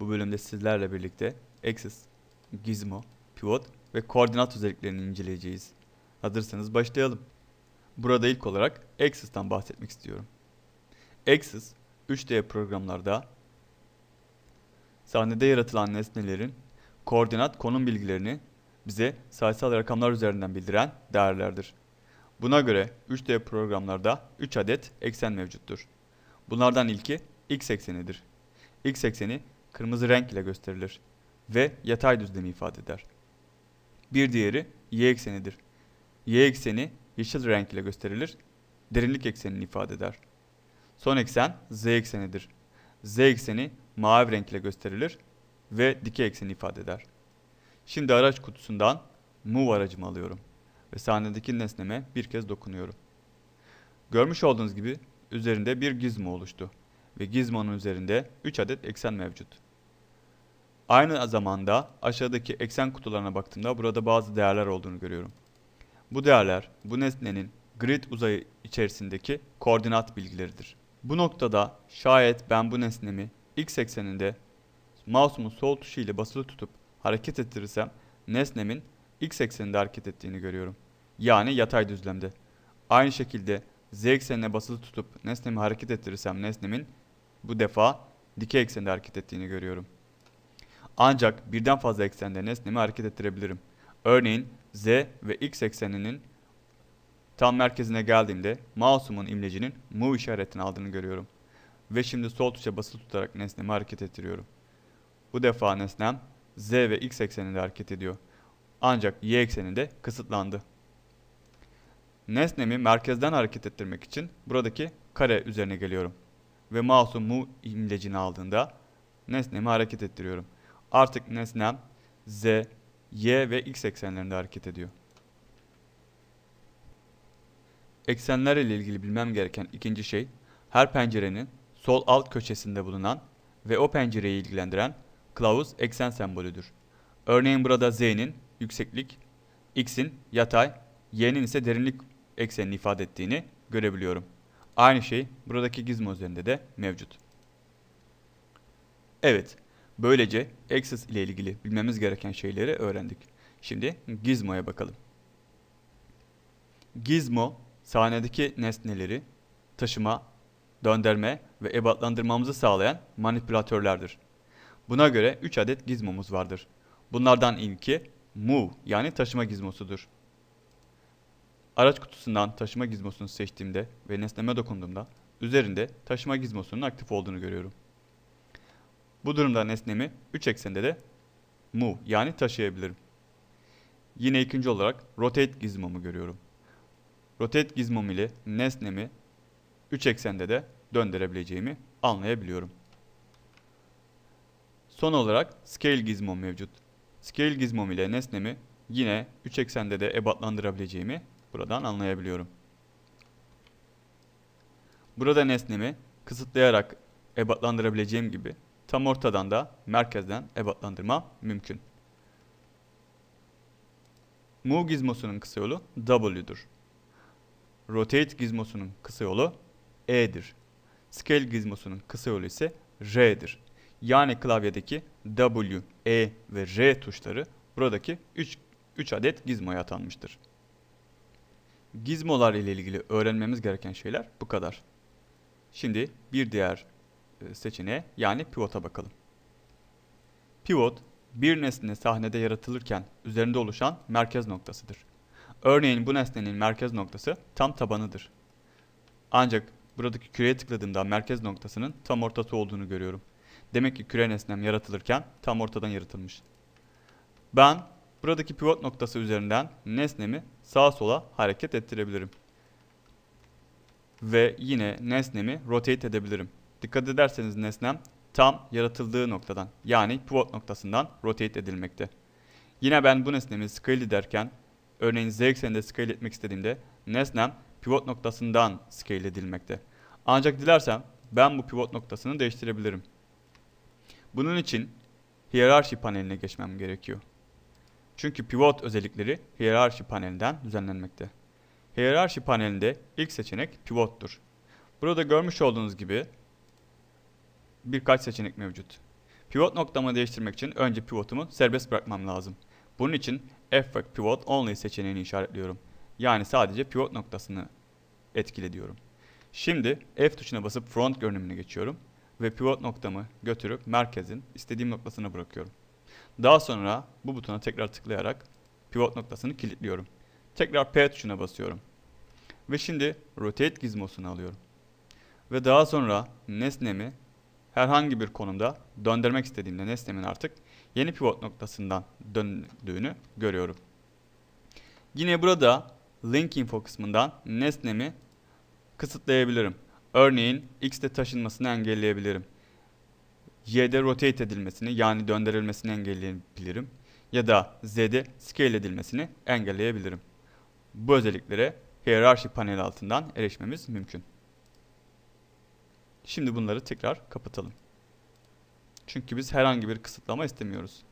Bu bölümde sizlerle birlikte Axis, Gizmo, Pivot ve koordinat özelliklerini inceleyeceğiz. Hazırsanız başlayalım. Burada ilk olarak Axis'tan bahsetmek istiyorum. Axis, 3D programlarda sahnede yaratılan nesnelerin koordinat konum bilgilerini bize sayısal rakamlar üzerinden bildiren değerlerdir. Buna göre 3D programlarda 3 adet eksen mevcuttur. Bunlardan ilki x eksenidir. x ekseni kırmızı renk ile gösterilir ve yatay düzlemi ifade eder. Bir diğeri y eksenidir. Y ekseni yeşil renk ile gösterilir, derinlik eksenini ifade eder. Son eksen z eksenidir. Z ekseni mavi renk ile gösterilir ve dikey ekseni ifade eder. Şimdi araç kutusundan move aracımı alıyorum ve sahnedeki nesneme bir kez dokunuyorum. Görmüş olduğunuz gibi üzerinde bir gizmo oluştu ve Gizmo'nun üzerinde 3 adet eksen mevcut. Aynı zamanda aşağıdaki eksen kutularına baktığımda burada bazı değerler olduğunu görüyorum. Bu değerler bu nesnenin grid uzayı içerisindeki koordinat bilgileridir. Bu noktada şayet ben bu nesnemi x ekseninde mouse'umun sol tuşu ile basılı tutup hareket ettirirsem nesnemin x ekseninde hareket ettiğini görüyorum. Yani yatay düzlemde. Aynı şekilde z eksenine basılı tutup nesnemi hareket ettirirsem nesnemin bu defa dikey eksende hareket ettiğini görüyorum. Ancak birden fazla eksenden nesnemi hareket ettirebilirim. Örneğin z ve x ekseninin tam merkezine geldiğimde mouse'umun imlecinin move işaretini aldığını görüyorum. Ve şimdi sol tuşa basılı tutarak nesnemi hareket ettiriyorum. Bu defa nesnem z ve x ekseninde hareket ediyor. Ancak y ekseninde kısıtlandı. Nesnemi merkezden hareket ettirmek için buradaki kare üzerine geliyorum ve mouse'umu imlecini aldığında nesnemi hareket ettiriyorum. Artık nesnem z, y ve x eksenlerinde hareket ediyor. Eksenler ile ilgili bilmem gereken ikinci şey, her pencerenin sol alt köşesinde bulunan ve o pencereyi ilgilendiren kılavuz eksen sembolüdür. Örneğin burada z'nin yükseklik, x'in yatay, y'nin ise derinlik eksenini ifade ettiğini görebiliyorum. Aynı şey buradaki gizmo üzerinde de mevcut. Evet, böylece Access ile ilgili bilmemiz gereken şeyleri öğrendik. Şimdi Gizmo'ya bakalım. Gizmo, sahnedeki nesneleri taşıma, döndürme ve ebatlandırmamızı sağlayan manipülatörlerdir. Buna göre 3 adet gizmomuz vardır. Bunlardan ilki move yani taşıma gizmosudur. Araç kutusundan taşıma gizmosunu seçtiğimde ve nesneme dokunduğumda üzerinde taşıma gizmosunun aktif olduğunu görüyorum. Bu durumda nesnemi 3 eksende de move yani taşıyabilirim. Yine ikinci olarak rotate gizmomu görüyorum. Rotate gizmom ile nesnemi 3 eksende de döndürebileceğimi anlayabiliyorum. Son olarak scale gizmom mevcut. Scale gizmom ile nesnemi yine 3 eksende de ebatlandırabileceğimi Buradan anlayabiliyorum. Burada nesnemi kısıtlayarak ebatlandırabileceğim gibi tam ortadan da merkezden ebatlandırma mümkün. Move gizmosunun kısa yolu W'dur. Rotate gizmosunun kısa yolu E'dir. Scale gizmosunun kısa yolu ise R'dir. Yani klavyedeki W, E ve R tuşları buradaki 3, 3 adet gizmoya atanmıştır gizmolar ile ilgili öğrenmemiz gereken şeyler bu kadar. Şimdi bir diğer e, seçeneğe yani pivot'a bakalım. Pivot, bir nesne sahnede yaratılırken üzerinde oluşan merkez noktasıdır. Örneğin bu nesnenin merkez noktası tam tabanıdır. Ancak buradaki küreye tıkladığımda merkez noktasının tam ortası olduğunu görüyorum. Demek ki küre nesnem yaratılırken tam ortadan yaratılmış. Ben buradaki pivot noktası üzerinden nesnemi sağa sola hareket ettirebilirim. Ve yine nesnemi rotate edebilirim. Dikkat ederseniz nesnem tam yaratıldığı noktadan yani pivot noktasından rotate edilmekte. Yine ben bu nesnemi scale ederken örneğin z ekseninde scale etmek istediğimde nesnem pivot noktasından scale edilmekte. Ancak dilersen ben bu pivot noktasını değiştirebilirim. Bunun için hiyerarşi paneline geçmem gerekiyor. Çünkü pivot özellikleri hiyerarşi panelinden düzenlenmekte. Hiyerarşi panelinde ilk seçenek pivottur. Burada görmüş olduğunuz gibi birkaç seçenek mevcut. Pivot noktamı değiştirmek için önce pivotumu serbest bırakmam lazım. Bunun için Effect Pivot Only seçeneğini işaretliyorum. Yani sadece pivot noktasını etkile diyorum. Şimdi F tuşuna basıp front görünümüne geçiyorum ve pivot noktamı götürüp merkezin istediğim noktasına bırakıyorum. Daha sonra bu butona tekrar tıklayarak pivot noktasını kilitliyorum. Tekrar P tuşuna basıyorum. Ve şimdi Rotate gizmosunu alıyorum. Ve daha sonra nesnemi herhangi bir konumda döndürmek istediğimde nesnemin artık yeni pivot noktasından döndüğünü görüyorum. Yine burada link info kısmından nesnemi kısıtlayabilirim. Örneğin x'te taşınmasını engelleyebilirim y'de rotate edilmesini yani döndürülmesini engelleyebilirim ya da z'de scale edilmesini engelleyebilirim. Bu özelliklere hiyerarşi paneli altından erişmemiz mümkün. Şimdi bunları tekrar kapatalım. Çünkü biz herhangi bir kısıtlama istemiyoruz.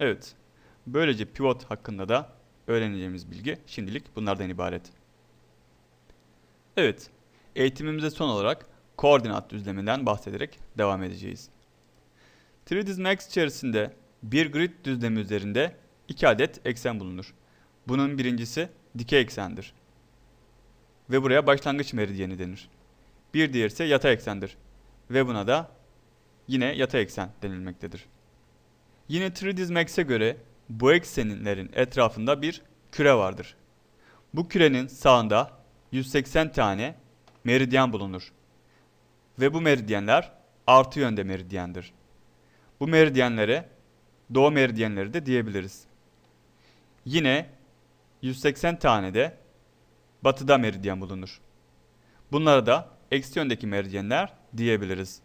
Evet, böylece pivot hakkında da öğreneceğimiz bilgi şimdilik bunlardan ibaret. Evet, eğitimimize son olarak koordinat düzleminden bahsederek devam edeceğiz. 3ds Max içerisinde bir grid düzlemi üzerinde iki adet eksen bulunur. Bunun birincisi dikey eksendir. Ve buraya başlangıç meridyeni denir. Bir diğeri ise yatay eksendir. Ve buna da yine yatay eksen denilmektedir. Yine 3ds Max'e göre bu eksenlerin etrafında bir küre vardır. Bu kürenin sağında 180 tane meridyen bulunur. Ve bu meridyenler artı yönde meridyendir. Bu meridyenlere doğu meridyenleri de diyebiliriz. Yine 180 tane de batıda meridyen bulunur. Bunlara da eksi yöndeki meridyenler diyebiliriz.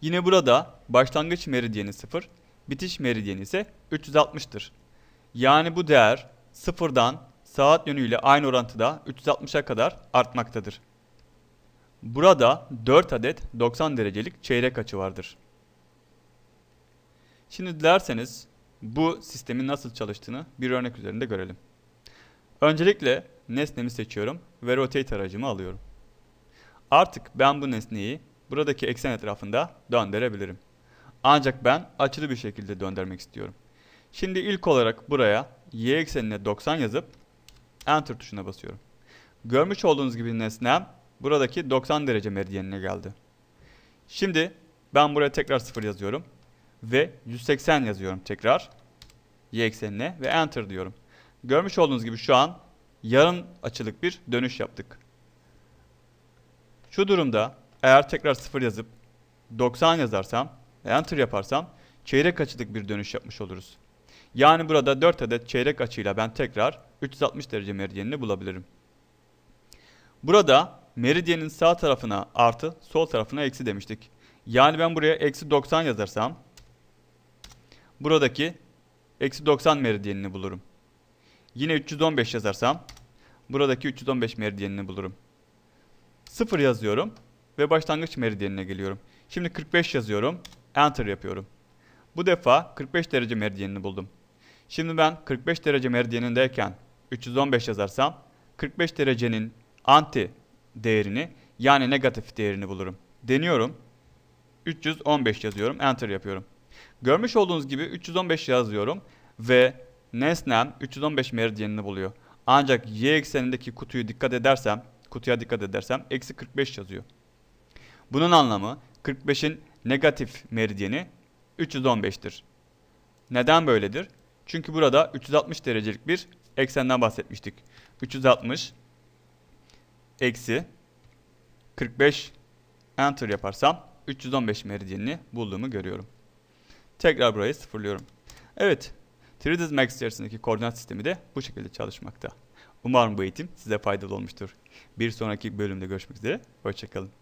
Yine burada başlangıç meridyeni 0, bitiş meridyeni ise 360'tır. Yani bu değer sıfırdan saat yönüyle aynı orantıda 360'a kadar artmaktadır. Burada 4 adet 90 derecelik çeyrek açı vardır. Şimdi dilerseniz bu sistemin nasıl çalıştığını bir örnek üzerinde görelim. Öncelikle nesnemi seçiyorum ve rotate aracımı alıyorum. Artık ben bu nesneyi buradaki eksen etrafında döndürebilirim. Ancak ben açılı bir şekilde döndürmek istiyorum. Şimdi ilk olarak buraya y eksenine 90 yazıp enter tuşuna basıyorum. Görmüş olduğunuz gibi nesnem buradaki 90 derece meridyenine geldi. Şimdi ben buraya tekrar 0 yazıyorum ve 180 yazıyorum tekrar y eksenine ve enter diyorum. Görmüş olduğunuz gibi şu an yarım açılık bir dönüş yaptık. Şu durumda eğer tekrar 0 yazıp 90 yazarsam enter yaparsam çeyrek açılık bir dönüş yapmış oluruz. Yani burada 4 adet çeyrek açıyla ben tekrar 360 derece meridyenini bulabilirim. Burada meridyenin sağ tarafına artı, sol tarafına eksi demiştik. Yani ben buraya eksi 90 yazarsam Buradaki eksi 90 meridyenini bulurum. Yine 315 yazarsam buradaki 315 meridyenini bulurum. 0 yazıyorum ve başlangıç meridyenine geliyorum. Şimdi 45 yazıyorum. Enter yapıyorum. Bu defa 45 derece meridyenini buldum. Şimdi ben 45 derece meridyenindeyken 315 yazarsam 45 derecenin anti değerini yani negatif değerini bulurum. Deniyorum. 315 yazıyorum. Enter yapıyorum. Görmüş olduğunuz gibi 315 yazıyorum ve nesnem 315 meridyenini buluyor. Ancak y eksenindeki kutuyu dikkat edersem, kutuya dikkat edersem eksi 45 yazıyor. Bunun anlamı 45'in negatif meridyeni 315'tir. Neden böyledir? Çünkü burada 360 derecelik bir eksenden bahsetmiştik. 360 eksi 45 enter yaparsam 315 meridyenini bulduğumu görüyorum. Tekrar burayı sıfırlıyorum. Evet, 3ds Max içerisindeki koordinat sistemi de bu şekilde çalışmakta. Umarım bu eğitim size faydalı olmuştur. Bir sonraki bölümde görüşmek üzere, hoşçakalın.